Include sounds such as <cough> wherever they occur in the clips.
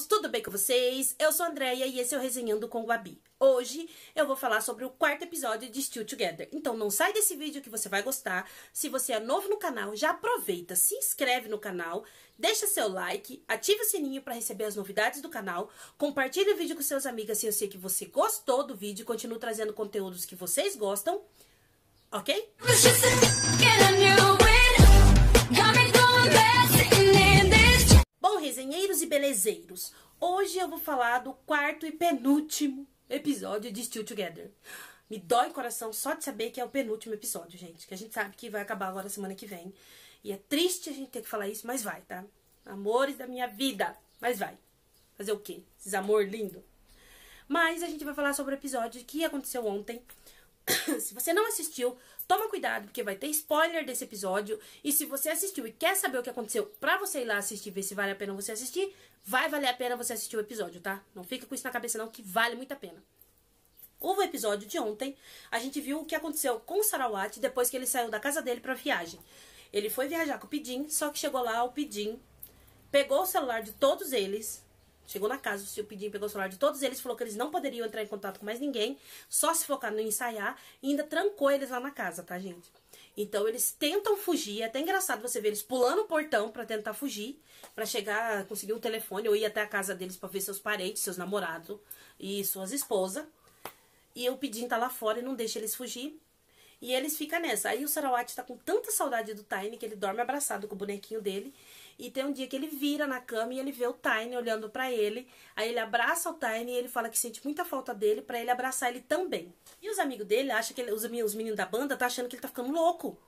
amigos, tudo bem com vocês? Eu sou a Andrea e esse é o Resenhando com Guabi. Hoje eu vou falar sobre o quarto episódio de Still Together. Então não sai desse vídeo que você vai gostar. Se você é novo no canal, já aproveita, se inscreve no canal, deixa seu like, ativa o sininho para receber as novidades do canal, compartilha o vídeo com seus amigos se eu sei que você gostou do vídeo e continuo trazendo conteúdos que vocês gostam, ok? desenheiros e belezeiros. Hoje eu vou falar do quarto e penúltimo episódio de Still Together. Me dói o coração só de saber que é o penúltimo episódio, gente. Que a gente sabe que vai acabar agora semana que vem. E é triste a gente ter que falar isso, mas vai, tá? Amores da minha vida, mas vai. Fazer o quê? Esses amor lindo. Mas a gente vai falar sobre o episódio que aconteceu ontem. <coughs> Se você não assistiu, Toma cuidado, porque vai ter spoiler desse episódio. E se você assistiu e quer saber o que aconteceu pra você ir lá assistir, ver se vale a pena você assistir, vai valer a pena você assistir o episódio, tá? Não fica com isso na cabeça, não, que vale muito a pena. Houve o episódio de ontem, a gente viu o que aconteceu com o Sarawat depois que ele saiu da casa dele pra viagem. Ele foi viajar com o Pidim, só que chegou lá o Pidim, pegou o celular de todos eles, Chegou na casa, o Pidim pegou o celular de todos eles, falou que eles não poderiam entrar em contato com mais ninguém, só se focar no ensaiar, e ainda trancou eles lá na casa, tá, gente? Então eles tentam fugir, é até engraçado você ver eles pulando o portão para tentar fugir, para chegar, conseguir um telefone ou ir até a casa deles para ver seus parentes, seus namorados e suas esposas. E o Pidim tá lá fora e não deixa eles fugir. E eles ficam nessa. Aí o sarawat tá com tanta saudade do Tiny que ele dorme abraçado com o bonequinho dele. E tem um dia que ele vira na cama e ele vê o Tiny olhando para ele. Aí ele abraça o Tiny e ele fala que sente muita falta dele para ele abraçar ele também. E os amigos dele acham que ele, os, os meninos da banda tá achando que ele tá ficando louco.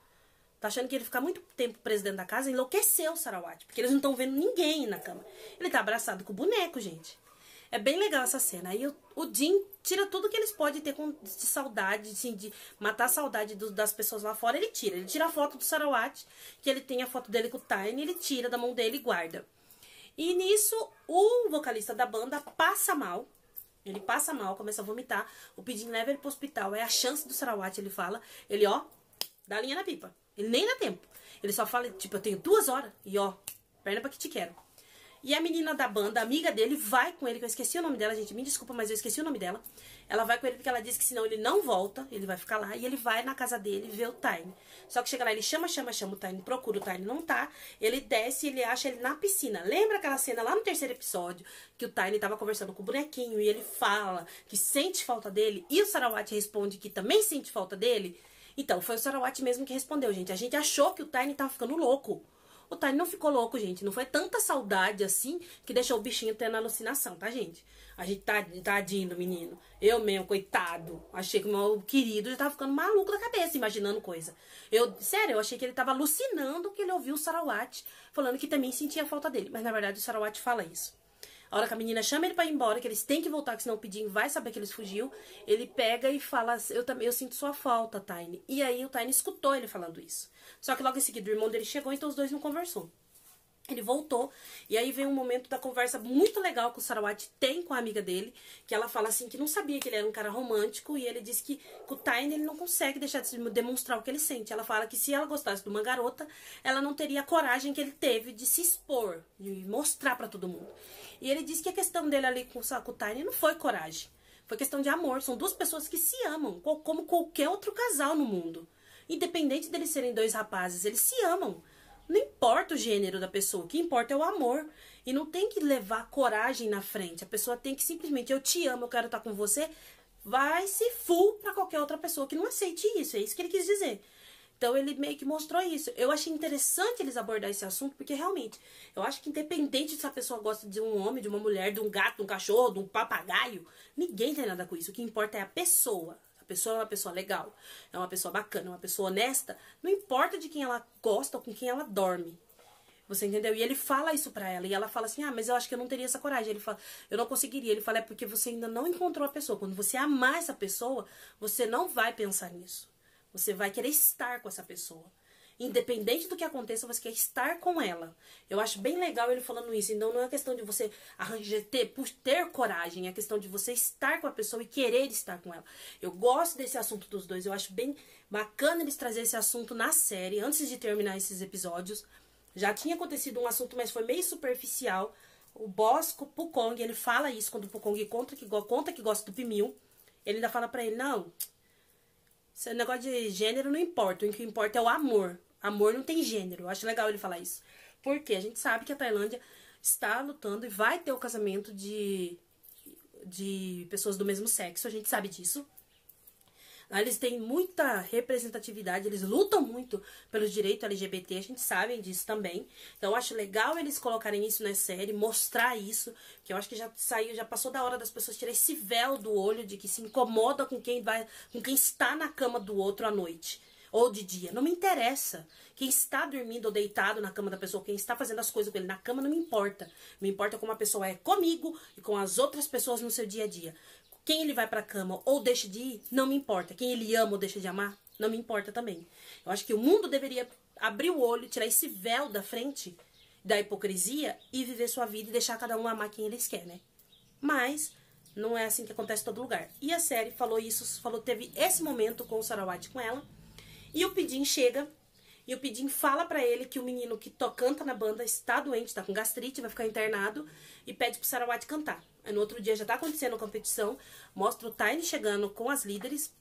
Tá achando que ele ficar muito tempo preso dentro da casa enlouqueceu o Sarawat, porque eles não estão vendo ninguém na cama. Ele tá abraçado com o boneco, gente. É bem legal essa cena. Aí o, o Jim tira tudo que eles podem ter com, de saudade, assim, de matar a saudade do, das pessoas lá fora, ele tira. Ele tira a foto do Sarawat, que ele tem a foto dele com o Tiny, ele tira da mão dele e guarda. E nisso, o vocalista da banda passa mal. Ele passa mal, começa a vomitar. O Pidin leva ele pro hospital. É a chance do Sarawat, ele fala. Ele, ó, dá linha na pipa. Ele nem dá tempo. Ele só fala, tipo, eu tenho duas horas e ó, perna pra que te quero. E a menina da banda, amiga dele, vai com ele, que eu esqueci o nome dela, gente, me desculpa, mas eu esqueci o nome dela. Ela vai com ele porque ela diz que senão ele não volta, ele vai ficar lá, e ele vai na casa dele ver o Time. Só que chega lá, ele chama, chama, chama o Time, procura o Time, não tá. Ele desce e ele acha ele na piscina. Lembra aquela cena lá no terceiro episódio, que o Time tava conversando com o bonequinho, e ele fala que sente falta dele, e o sarawat responde que também sente falta dele? Então, foi o sarawat mesmo que respondeu, gente. A gente achou que o Tiny tava ficando louco. O tá, Tiny não ficou louco, gente. Não foi tanta saudade assim que deixou o bichinho tendo alucinação, tá, gente? A gente tá tadinho menino. Eu mesmo, coitado. Achei que o meu querido já tava ficando maluco da cabeça, imaginando coisa. Eu, sério, eu achei que ele tava alucinando que ele ouviu o Sarawat falando que também sentia a falta dele. Mas na verdade o Sarawat fala isso. A hora que a menina chama ele para ir embora, que eles têm que voltar, que senão o Pidim vai saber que eles fugiu, ele pega e fala: "Eu também eu sinto sua falta, Tiny". E aí o Tiny escutou ele falando isso. Só que logo em seguida o irmão dele chegou, então os dois não conversou. Ele voltou, e aí vem um momento da conversa muito legal que o Sarawat tem com a amiga dele, que ela fala assim que não sabia que ele era um cara romântico, e ele diz que com o Tain ele não consegue deixar de demonstrar o que ele sente. Ela fala que se ela gostasse de uma garota, ela não teria a coragem que ele teve de se expor, de mostrar para todo mundo. E ele diz que a questão dele ali com, com o Tain não foi coragem, foi questão de amor. São duas pessoas que se amam, como qualquer outro casal no mundo. Independente deles serem dois rapazes, eles se amam. Não importa o gênero da pessoa, o que importa é o amor. E não tem que levar coragem na frente. A pessoa tem que simplesmente, eu te amo, eu quero estar com você. Vai se full pra qualquer outra pessoa que não aceite isso. É isso que ele quis dizer. Então ele meio que mostrou isso. Eu achei interessante eles abordar esse assunto, porque realmente, eu acho que independente se a pessoa gosta de um homem, de uma mulher, de um gato, de um cachorro, de um papagaio, ninguém tem nada com isso. O que importa é a pessoa pessoa é uma pessoa legal, é uma pessoa bacana, é uma pessoa honesta, não importa de quem ela gosta ou com quem ela dorme. Você entendeu? E ele fala isso pra ela. E ela fala assim: Ah, mas eu acho que eu não teria essa coragem. Ele fala: Eu não conseguiria. Ele fala: É porque você ainda não encontrou a pessoa. Quando você amar essa pessoa, você não vai pensar nisso. Você vai querer estar com essa pessoa independente do que aconteça, você quer estar com ela. Eu acho bem legal ele falando isso. Então não é questão de você arranjar, ter, por ter coragem, é questão de você estar com a pessoa e querer estar com ela. Eu gosto desse assunto dos dois, eu acho bem bacana eles trazer esse assunto na série, antes de terminar esses episódios. Já tinha acontecido um assunto, mas foi meio superficial. O Bosco Pukong, ele fala isso quando o Pukong conta que, conta que gosta do Pimil. Ele ainda fala para ele, não, esse negócio de gênero não importa, o que importa é o amor. Amor não tem gênero. Eu acho legal ele falar isso. Porque a gente sabe que a Tailândia está lutando e vai ter o casamento de, de pessoas do mesmo sexo. A gente sabe disso. eles têm muita representatividade, eles lutam muito pelos direitos LGBT, a gente sabe disso também. Então eu acho legal eles colocarem isso na série, mostrar isso, que eu acho que já saiu, já passou da hora das pessoas tirarem esse véu do olho de que se incomoda com quem vai, com quem está na cama do outro à noite ou de dia, não me interessa. Quem está dormindo ou deitado na cama da pessoa, quem está fazendo as coisas com ele na cama, não me importa. Me importa como a pessoa é comigo e com as outras pessoas no seu dia a dia. Quem ele vai pra cama ou deixa de ir, não me importa. Quem ele ama ou deixa de amar, não me importa também. Eu acho que o mundo deveria abrir o olho, tirar esse véu da frente da hipocrisia e viver sua vida e deixar cada um amar quem eles querem, né? Mas não é assim que acontece em todo lugar. E a série falou isso, falou teve esse momento com o Sarawati com ela. E o Pidim chega e o Pidim fala para ele que o menino que to, canta na banda está doente, tá com gastrite, vai ficar internado e pede pro Sarawat cantar. Aí no outro dia já tá acontecendo a competição, mostra o Tiny chegando com as líderes.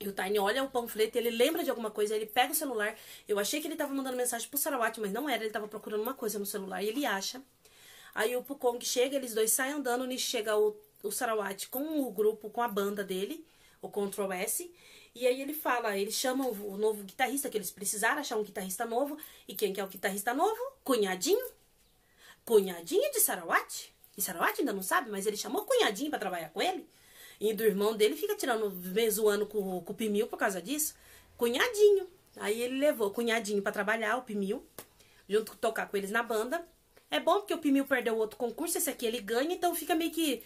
E o Tiny olha o panfleto, ele lembra de alguma coisa, ele pega o celular. Eu achei que ele tava mandando mensagem pro Sarawat, mas não era, ele tava procurando uma coisa no celular e ele acha. Aí o Pukong chega, eles dois saem andando, e chega o, o Sarawat com o grupo, com a banda dele, o Control S, e aí ele fala, eles chamam o novo guitarrista, que eles precisaram achar um guitarrista novo. E quem que é o guitarrista novo? Cunhadinho. Cunhadinho de Sarawat E Sarawat ainda não sabe, mas ele chamou cunhadinho para trabalhar com ele. E do irmão dele fica tirando, zoando com, com o Pimil por causa disso. Cunhadinho. Aí ele levou o cunhadinho para trabalhar, o Pimil, junto com tocar com eles na banda. É bom porque o Pimil perdeu outro concurso, esse aqui ele ganha, então fica meio que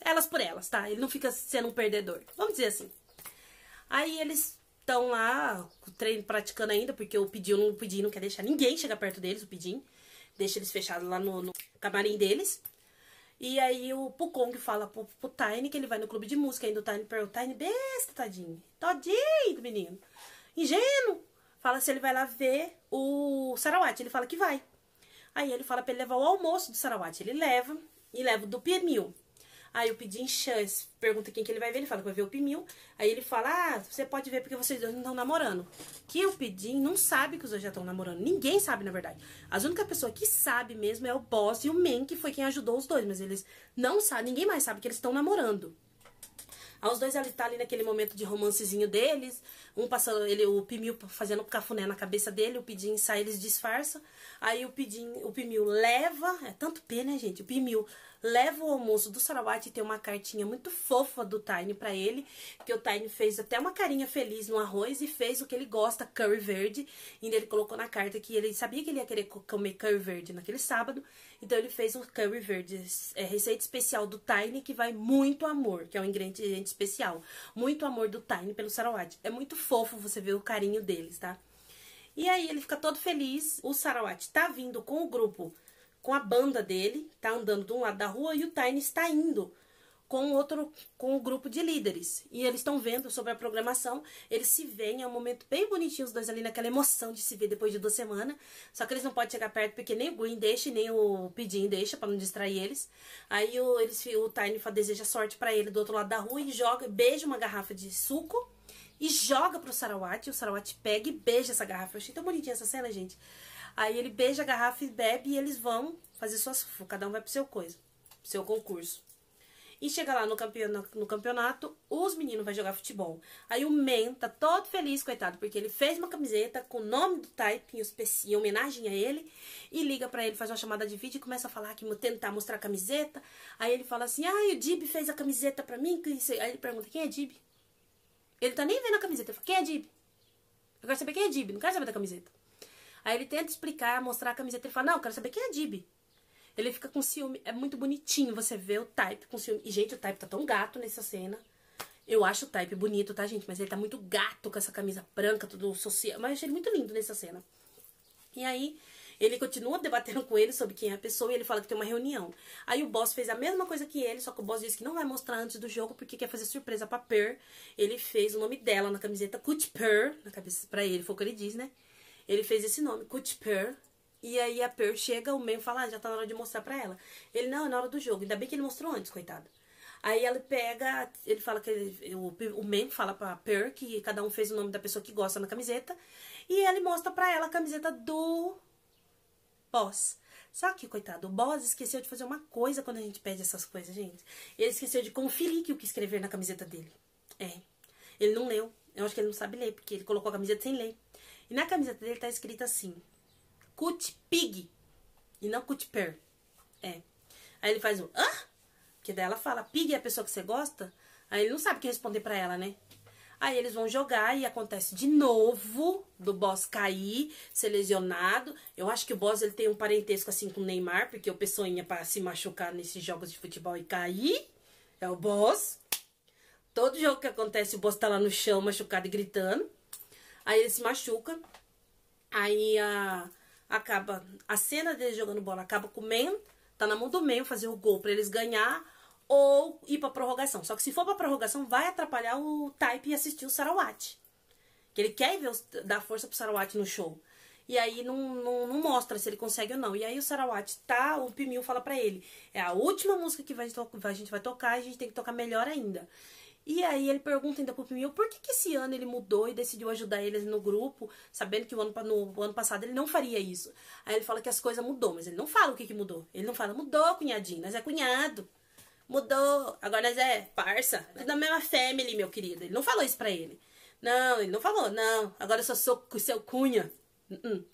elas por elas, tá? Ele não fica sendo um perdedor. Vamos dizer assim. Aí eles estão lá treino, praticando ainda, porque o Pidim, não quer deixar ninguém chegar perto deles, o Pidim. Deixa eles fechados lá no, no camarim deles. E aí o Pukong fala pro, pro Tiny que ele vai no clube de música. Ainda o Tiny pergunta, Tiny besta, tadinho. Todinho do menino. Ingênuo. Fala se ele vai lá ver o Sarawat. Ele fala que vai. Aí ele fala pra ele levar o almoço do Sarawat. Ele leva e leva o do Piemil. Aí o Pedinchas pergunta quem que ele vai ver, ele fala que vai ver o Pimil. Aí ele fala, ah, você pode ver porque vocês dois não estão namorando. Que o Pedim não sabe que os dois já estão namorando. Ninguém sabe, na verdade. As única pessoa que sabe mesmo é o Boss e o Men, que foi quem ajudou os dois. Mas eles não sabem, ninguém mais sabe que eles estão namorando. Aí os dois ali tá ali naquele momento de romancezinho deles, um passando ele o Pimil fazendo o cafuné na cabeça dele, o Pedim sai, eles disfarçam. Aí o, pedinho, o Pimil leva, é tanto P, né, gente? O Pimil leva o almoço do Sarawat e tem uma cartinha muito fofa do Tiny para ele, que o Tiny fez até uma carinha feliz no arroz e fez o que ele gosta, curry verde. E ele colocou na carta que ele sabia que ele ia querer comer curry verde naquele sábado, então ele fez um curry verde, é, receita especial do Tiny que vai muito amor, que é um ingrediente especial. Muito amor do Tiny pelo Sarawat. É muito fofo você ver o carinho deles, tá? E aí ele fica todo feliz. O Sarawat tá vindo com o grupo, com a banda dele, tá andando de um lado da rua e o Tiny está indo com outro, com o um grupo de líderes. E eles estão vendo sobre a programação, eles se veem, é um momento bem bonitinho os dois ali naquela emoção de se ver depois de duas semanas. Só que eles não podem chegar perto porque nem o Green deixa, nem o Pidin deixa para não distrair eles. Aí o, eles, o Tiny deseja sorte para ele do outro lado da rua e joga, beija uma garrafa de suco e joga pro Sarawat. E o Sarawat pega e beija essa garrafa. Eu achei tão bonitinha essa cena, gente. Aí ele beija a garrafa e bebe e eles vão fazer suas. Cada um vai pro seu coisa, pro seu concurso. E chega lá no, campeonato, no campeonato os meninos vão jogar futebol. Aí o Men tá todo feliz, coitado, porque ele fez uma camiseta com o nome do Type em, homenagem a ele. E liga para ele, faz uma chamada de vídeo e começa a falar que tentar mostrar a camiseta. Aí ele fala assim: Ah, o Dib fez a camiseta pra mim. Aí ele pergunta: Quem é Dib? Ele tá nem vendo a camiseta. Ele fala, quem é Dib? Eu quero saber quem é Dib, não quero saber da camiseta. Aí ele tenta explicar, mostrar a camiseta. Ele fala, não, eu quero saber quem é Dib. Ele fica com ciúme. É muito bonitinho você ver o Type com ciúme. E, gente, o Type tá tão gato nessa cena. Eu acho o Type bonito, tá, gente? Mas ele tá muito gato com essa camisa branca, tudo social. Mas eu achei ele muito lindo nessa cena. E aí, ele continua debatendo com ele sobre quem é a pessoa e ele fala que tem uma reunião. Aí o boss fez a mesma coisa que ele, só que o boss disse que não vai mostrar antes do jogo porque quer fazer surpresa pra Per. Ele fez o nome dela na camiseta Kut Per, na cabeça pra ele, foi o que ele diz, né? Ele fez esse nome, Kut Per. E aí a Per chega, o meio fala, ah, já tá na hora de mostrar pra ela. Ele, não, é na hora do jogo. Ainda bem que ele mostrou antes, coitado. Aí ela pega, ele fala que ele, o, o Man fala pra Per que cada um fez o nome da pessoa que gosta na camiseta. E ele mostra pra ela a camiseta do boss. Só que, coitado, o boss esqueceu de fazer uma coisa quando a gente pede essas coisas, gente. Ele esqueceu de conferir que o que escrever na camiseta dele. É. Ele não leu. Eu acho que ele não sabe ler, porque ele colocou a camiseta sem ler. E na camiseta dele tá escrito assim: Cut pig. E não cut per. É. Aí ele faz o hã? Porque daí ela fala: pig é a pessoa que você gosta? Aí ele não sabe o que responder para ela, né? Aí eles vão jogar e acontece de novo do boss cair, ser lesionado. Eu acho que o boss ele tem um parentesco assim com o Neymar, porque o pessoinha para se machucar nesses jogos de futebol e cair é o boss. Todo jogo que acontece, o boss tá lá no chão machucado e gritando. Aí ele se machuca. Aí a, acaba a cena dele jogando bola acaba comendo, tá na mão do meio fazer o gol para eles ganhar ou ir para prorrogação. Só que se for para prorrogação, vai atrapalhar o Type e assistir o Sarawat. Que ele quer ver dar força pro Sarawat no show. E aí não, não, não, mostra se ele consegue ou não. E aí o Sarawat tá, o Pimil fala para ele: é a última música que vai, a gente vai tocar, a gente tem que tocar melhor ainda. E aí ele pergunta ainda pro Pimil por que, que esse ano ele mudou e decidiu ajudar eles no grupo, sabendo que o ano, no, o ano passado ele não faria isso. Aí ele fala que as coisas mudou, mas ele não fala o que, que mudou. Ele não fala, mudou, cunhadinho, mas é cunhado. Mudou, agora nós é parça. da mesma family, meu querido. Ele não falou isso pra ele. Não, ele não falou, não. Agora eu só sou seu cunha. Uh-uh.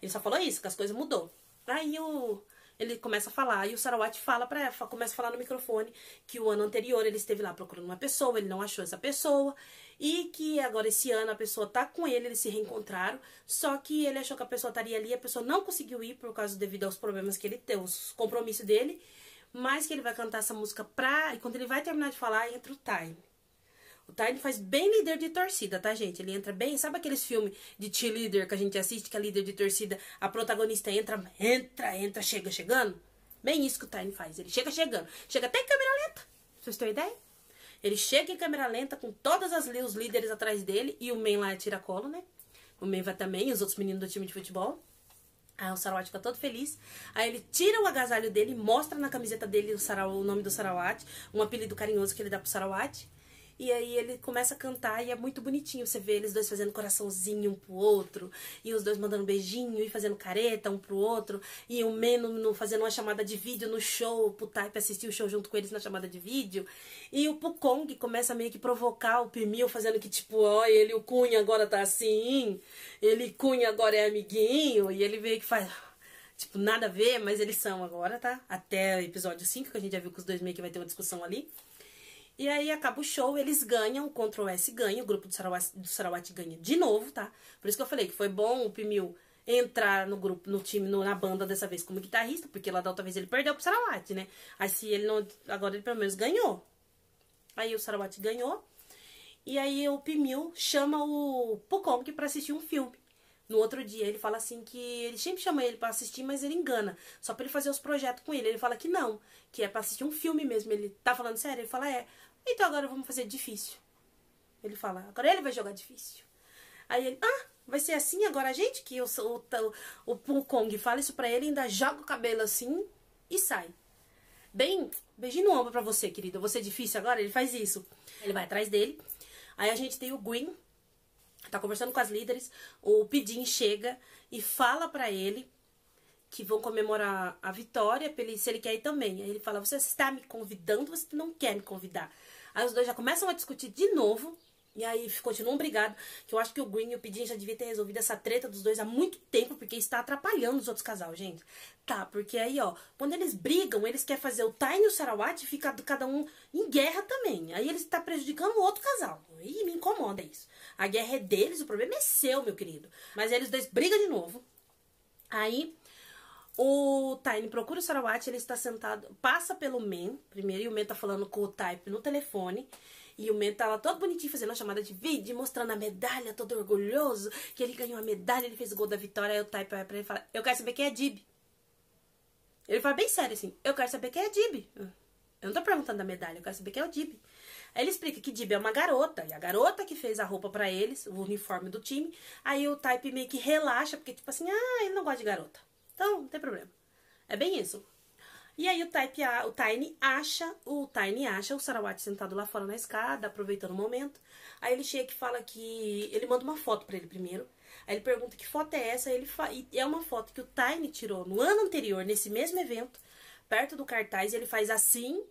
Ele só falou isso, que as coisas mudou. Aí o, ele começa a falar, e o Sarawat fala para ela, começa a falar no microfone que o ano anterior ele esteve lá procurando uma pessoa, ele não achou essa pessoa, e que agora esse ano a pessoa tá com ele, eles se reencontraram, só que ele achou que a pessoa estaria ali, a pessoa não conseguiu ir por causa devido aos problemas que ele tem, os compromissos dele, mais que ele vai cantar essa música pra. E quando ele vai terminar de falar, entra o time. O time faz bem líder de torcida, tá, gente? Ele entra bem. Sabe aqueles filmes de cheerleader que a gente assiste, que a é líder de torcida, a protagonista entra, entra, entra, chega chegando? Bem isso que o time faz. Ele chega chegando. Chega até em câmera lenta. Vocês têm ideia? Ele chega em câmera lenta com todas as os líderes atrás dele e o Man lá tira colo, né? O Man vai também, os outros meninos do time de futebol. Aí o Sarawat fica todo feliz. Aí ele tira o agasalho dele, mostra na camiseta dele o, Sarau, o nome do Sarawat, um apelido carinhoso que ele dá pro Sarawat. E aí ele começa a cantar e é muito bonitinho. Você vê eles dois fazendo coraçãozinho um pro outro, e os dois mandando beijinho e fazendo careta um pro outro, e o Meno fazendo uma chamada de vídeo no show, pro Type assistir o show junto com eles na chamada de vídeo. E o Pukong começa meio que provocar o Pimil, fazendo que tipo, ó, ele, o Cunha agora tá assim, ele, Cunha agora é amiguinho, e ele meio que faz. Tipo, nada a ver, mas eles são agora, tá? Até o episódio 5, que a gente já viu que os dois meio que vai ter uma discussão ali. E aí acaba o show, eles ganham, o Ctrl S ganha, o grupo do Sarawat do ganha de novo, tá? Por isso que eu falei que foi bom o Pimil entrar no grupo, no time, no, na banda dessa vez como guitarrista, porque lá da outra vez ele perdeu pro Sarawat né? Aí se ele não. Agora ele pelo menos ganhou. Aí o Sarawat ganhou. E aí o Pimil chama o Pukong pra assistir um filme. No outro dia ele fala assim que ele sempre chama ele para assistir, mas ele engana, só para ele fazer os projetos com ele. Ele fala que não, que é para assistir um filme mesmo. Ele tá falando sério, ele fala é. Então agora vamos fazer difícil. Ele fala, agora ele vai jogar difícil. Aí ele, ah, vai ser assim agora a gente que o, o, o, Kong fala isso pra ele, ainda joga o cabelo assim e sai. Bem, beijinho no ombro pra você, querido. Você é difícil agora? Ele faz isso. Ele vai atrás dele. Aí a gente tem o Gwyn, tá conversando com as líderes, o Pidim chega e fala para ele que vão comemorar a vitória, se ele quer ir também. Aí ele fala, você está me convidando, você não quer me convidar. Aí os dois já começam a discutir de novo, e aí continuam brigados, que eu acho que o Green e o Pidin já devia ter resolvido essa treta dos dois há muito tempo, porque está atrapalhando os outros casal, gente. Tá, porque aí, ó, quando eles brigam, eles querem fazer o Tiny tá e o Sarawat ficar cada um em guerra também. Aí eles está prejudicando o outro casal. E me incomoda isso. A guerra é deles, o problema é seu, meu querido. Mas eles dois brigam de novo. Aí o Tiny procura o Sarawat, ele está sentado, passa pelo Men primeiro, e o Men tá falando com o Type no telefone. E o Mendo tá lá todo bonitinho fazendo a chamada de vídeo, mostrando a medalha, todo orgulhoso, que ele ganhou a medalha, ele fez o gol da vitória. Aí o Type vai pra ele e fala: Eu quero saber quem é Dib. Ele fala bem sério assim: Eu quero saber quem é Dib. Eu não tô perguntando da medalha, eu quero saber quem é o Dib. Aí ele explica que Dib é uma garota, e a garota que fez a roupa para eles, o uniforme do time. Aí o Type meio que relaxa, porque tipo assim: Ah, ele não gosta de garota. Então, não tem problema. É bem isso. E aí o, type a, o Tiny acha, o Tiny acha o sarawat sentado lá fora na escada, aproveitando o momento. Aí ele chega e fala que ele manda uma foto para ele primeiro. Aí ele pergunta que foto é essa, ele fa... e é uma foto que o Tiny tirou no ano anterior, nesse mesmo evento, perto do cartaz, ele faz assim,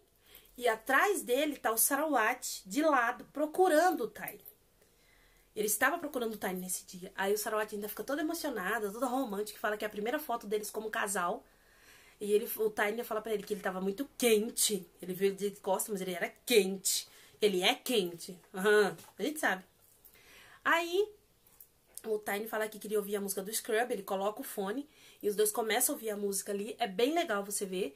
e atrás dele tá o sarawat de lado procurando o Tiny. Ele estava procurando o Tiny nesse dia. Aí o sarawat ainda fica todo emocionado, toda romântica, fala que é a primeira foto deles como casal e ele, o Tyler fala para ele que ele tava muito quente. Ele viu ele de costas, mas ele era quente. Ele é quente. Uhum. A gente sabe. Aí o Tiny fala que queria ouvir a música do Scrub, ele coloca o fone e os dois começam a ouvir a música ali. É bem legal você ver.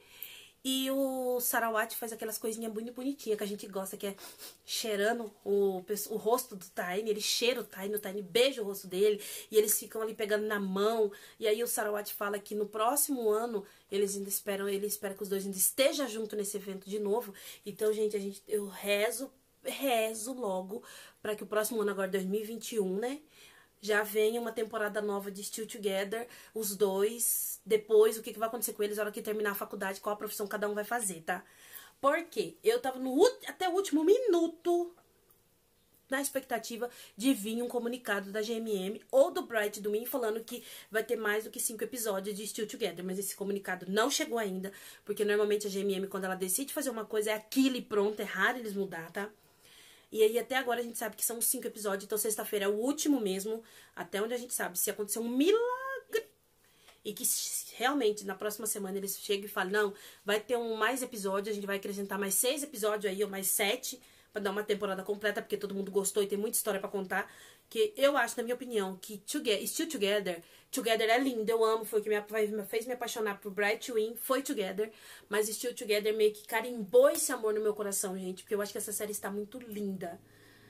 E o Sarawat faz aquelas coisinhas muito bonitinhas que a gente gosta, que é cheirando o, o rosto do Tiny, ele cheira o Tiny, o Tiny beija o rosto dele, e eles ficam ali pegando na mão. E aí o Sarawat fala que no próximo ano eles ainda esperam, ele espera que os dois ainda estejam juntos nesse evento de novo. Então, gente, a gente eu rezo, rezo logo para que o próximo ano, agora 2021, né? já vem uma temporada nova de Still Together, os dois, depois o que, que vai acontecer com eles na hora que terminar a faculdade, qual a profissão cada um vai fazer, tá? Porque eu tava no, até o último minuto na expectativa de vir um comunicado da GMM ou do Bright do Min falando que vai ter mais do que cinco episódios de Still Together, mas esse comunicado não chegou ainda, porque normalmente a GMM, quando ela decide fazer uma coisa, é aquilo e pronto, é raro eles mudar, tá? E aí até agora a gente sabe que são cinco episódios, então sexta-feira é o último mesmo, até onde a gente sabe. Se acontecer um milagre e que realmente na próxima semana eles chegam e falam, não, vai ter um mais episódio, a gente vai acrescentar mais seis episódios aí, ou mais sete, para dar uma temporada completa, porque todo mundo gostou e tem muita história para contar. Que eu acho, na minha opinião, que Together, Still Together, Together é lindo, eu amo, foi o que me fez me apaixonar por Bright Wing, foi Together, mas Still Together meio que carimbou esse amor no meu coração, gente, porque eu acho que essa série está muito linda.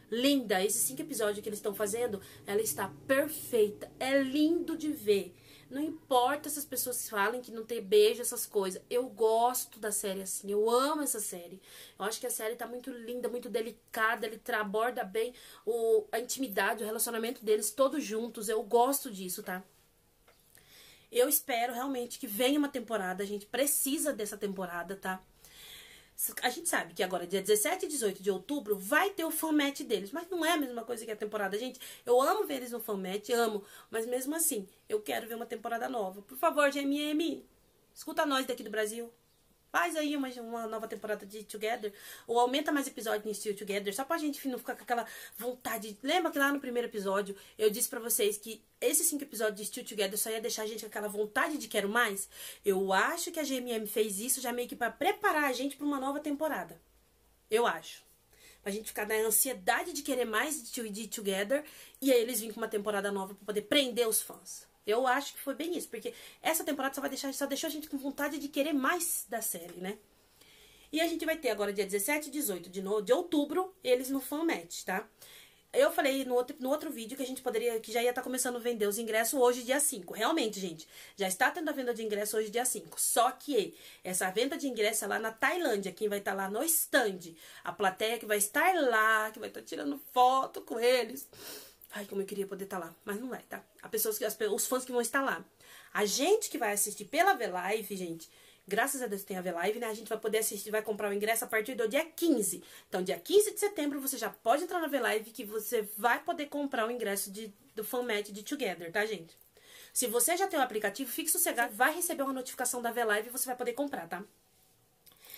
Linda, esses cinco episódios que eles estão fazendo, ela está perfeita, é lindo de ver. Não importa se as pessoas falem que não tem beijo, essas coisas. Eu gosto da série assim, eu amo essa série. Eu acho que a série tá muito linda, muito delicada, ele aborda bem o, a intimidade, o relacionamento deles todos juntos. Eu gosto disso, tá? Eu espero realmente que venha uma temporada, a gente precisa dessa temporada, tá? A gente sabe que agora, dia 17 e 18 de outubro, vai ter o fanmatch deles. Mas não é a mesma coisa que a temporada. Gente, eu amo ver eles no fanmatch, amo. Mas mesmo assim, eu quero ver uma temporada nova. Por favor, GMM, escuta nós daqui do Brasil faz aí uma, uma nova temporada de Together, ou aumenta mais episódios em Still Together, só pra gente não ficar com aquela vontade. Lembra que lá no primeiro episódio eu disse para vocês que esses cinco episódios de Still Together só ia deixar a gente com aquela vontade de quero mais? Eu acho que a GMM fez isso já meio que para preparar a gente para uma nova temporada. Eu acho. Pra gente ficar na ansiedade de querer mais de, de Together. E aí eles vêm com uma temporada nova pra poder prender os fãs. Eu acho que foi bem isso, porque essa temporada só vai deixar, só deixou a gente com vontade de querer mais da série, né? E a gente vai ter agora dia 17 e 18 de, no, de outubro, eles no fan match, tá? Eu falei no outro, no outro vídeo que a gente poderia, que já ia estar tá começando a vender os ingressos hoje, dia 5. Realmente, gente, já está tendo a venda de ingresso hoje, dia 5. Só que essa venda de ingresso é lá na Tailândia, quem vai estar tá lá no stand. A plateia que vai estar lá, que vai estar tá tirando foto com eles Ai, como eu queria poder estar tá lá. Mas não vai, tá? As pessoas, as, os fãs que vão estar lá. A gente que vai assistir pela V-Live, gente, graças a Deus tem a V-Live, né? A gente vai poder assistir, vai comprar o ingresso a partir do dia 15. Então, dia 15 de setembro, você já pode entrar na V-Live que você vai poder comprar o ingresso de, do fanmatch de Together, tá, gente? Se você já tem o aplicativo, fique sossegado, vai receber uma notificação da V-Live e você vai poder comprar, tá?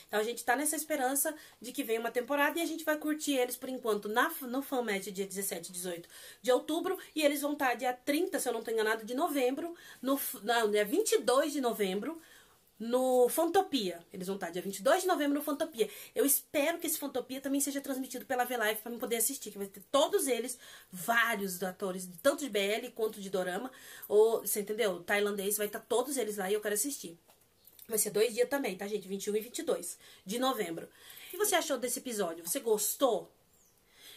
Então a gente tá nessa esperança de que venha uma temporada e a gente vai curtir eles por enquanto na, no fanmatch dia 17 e 18 de outubro e eles vão estar tá dia 30, se eu não tô enganado, de novembro, no, não, dia 22 de novembro, no Fantopia. Eles vão estar tá dia 22 de novembro no Fantopia. Eu espero que esse Fantopia também seja transmitido pela V-Live para mim poder assistir, que vai ter todos eles, vários atores, tanto de BL quanto de dorama, ou, você entendeu? Tailandês, vai estar tá todos eles lá e eu quero assistir. Vai ser dois dias também, tá, gente? 21 e 22 de novembro. O que você achou desse episódio? Você gostou?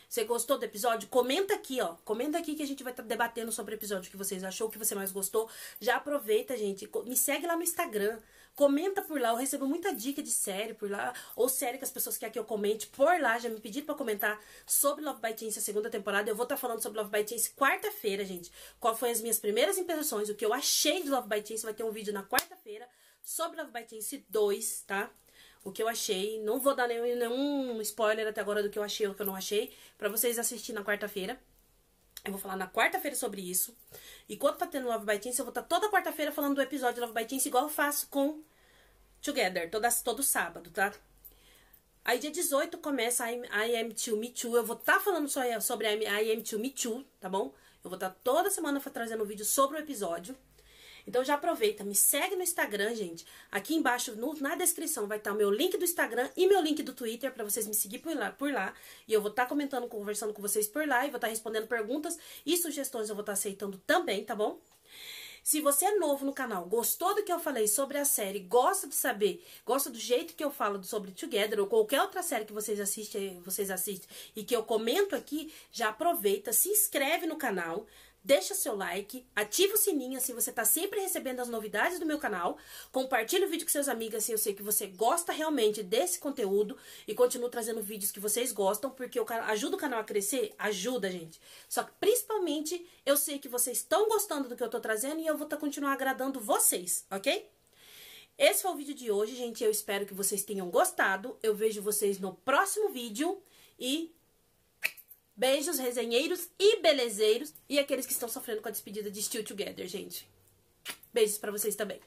Você gostou do episódio? Comenta aqui, ó. Comenta aqui que a gente vai estar tá debatendo sobre o episódio que vocês achou, o que você mais gostou. Já aproveita, gente. Me segue lá no Instagram. Comenta por lá. Eu recebo muita dica de série por lá. Ou série que as pessoas querem que eu comente por lá. Já me pediram pra comentar sobre Love by Chance, a segunda temporada. Eu vou estar tá falando sobre Love by Chance quarta-feira, gente. Qual foi as minhas primeiras impressões, o que eu achei de Love by Chance. Vai ter um vídeo na quarta-feira sobre Love Bytense 2, tá? O que eu achei, não vou dar nenhum, nenhum spoiler até agora do que eu achei ou do que eu não achei, para vocês assistir na quarta-feira. Eu vou falar na quarta-feira sobre isso. E quando tá tendo Love Bytense, eu vou estar tá toda quarta-feira falando do episódio de Love Bytense, igual eu faço com Together, toda, todo sábado, tá? Aí dia 18 começa a I Am To Me Too. Eu vou estar tá falando sobre I Am To Me Too, tá bom? Eu vou estar tá toda semana trazendo um vídeo sobre o episódio. Então já aproveita, me segue no Instagram, gente. Aqui embaixo no, na descrição vai estar o meu link do Instagram e meu link do Twitter para vocês me seguir por lá, por lá. E eu vou estar tá comentando, conversando com vocês por lá e vou estar tá respondendo perguntas e sugestões eu vou estar tá aceitando também, tá bom? Se você é novo no canal, gostou do que eu falei sobre a série, gosta de saber, gosta do jeito que eu falo sobre Together ou qualquer outra série que vocês assistem, vocês assistem e que eu comento aqui, já aproveita, se inscreve no canal, deixa seu like, ativa o sininho assim você tá sempre recebendo as novidades do meu canal, compartilha o vídeo com seus amigos assim eu sei que você gosta realmente desse conteúdo e continuo trazendo vídeos que vocês gostam, porque eu ajuda o canal a crescer, ajuda, gente. Só que principalmente eu sei que vocês estão gostando do que eu tô trazendo e eu vou tá continuar agradando vocês, OK? Esse foi o vídeo de hoje, gente. Eu espero que vocês tenham gostado. Eu vejo vocês no próximo vídeo e Beijos, resenheiros e belezeiros. E aqueles que estão sofrendo com a despedida de Still Together, gente. Beijos para vocês também.